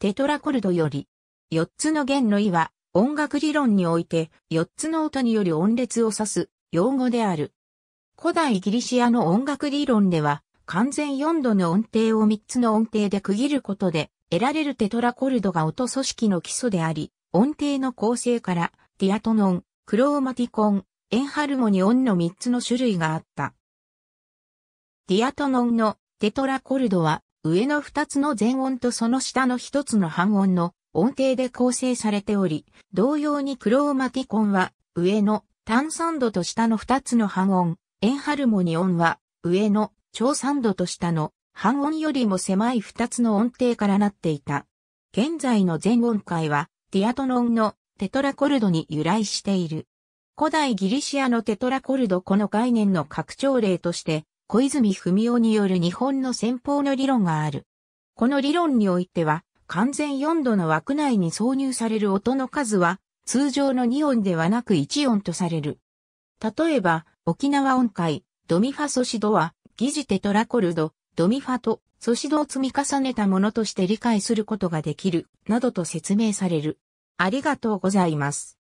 テトラコルドより。4つの弦の意は、音楽理論において、4つの音により音列を指す、用語である。古代ギリシアの音楽理論では、完全4度の音程を3つの音程で区切ることで、得られるテトラコルドが音組織の基礎であり、音程の構成から、ディアトノン、クローマティコン、エンハルモニオンの3つの種類があった。ディアトノンのテトラコルドは、上の二つの全音とその下の一つの半音の音程で構成されており、同様にクローマティコンは、上の単三度と下の二つの半音、エンハルモニオンは、上の超三度と下の半音よりも狭い二つの音程からなっていた。現在の全音階は、ティアトノンのテトラコルドに由来している。古代ギリシアのテトラコルドこの概念の拡張例として、小泉文夫による日本の先方の理論がある。この理論においては、完全4度の枠内に挿入される音の数は、通常の2音ではなく1音とされる。例えば、沖縄音階、ドミファソシドは、疑似テトラコルド、ドミファと、ソシドを積み重ねたものとして理解することができる、などと説明される。ありがとうございます。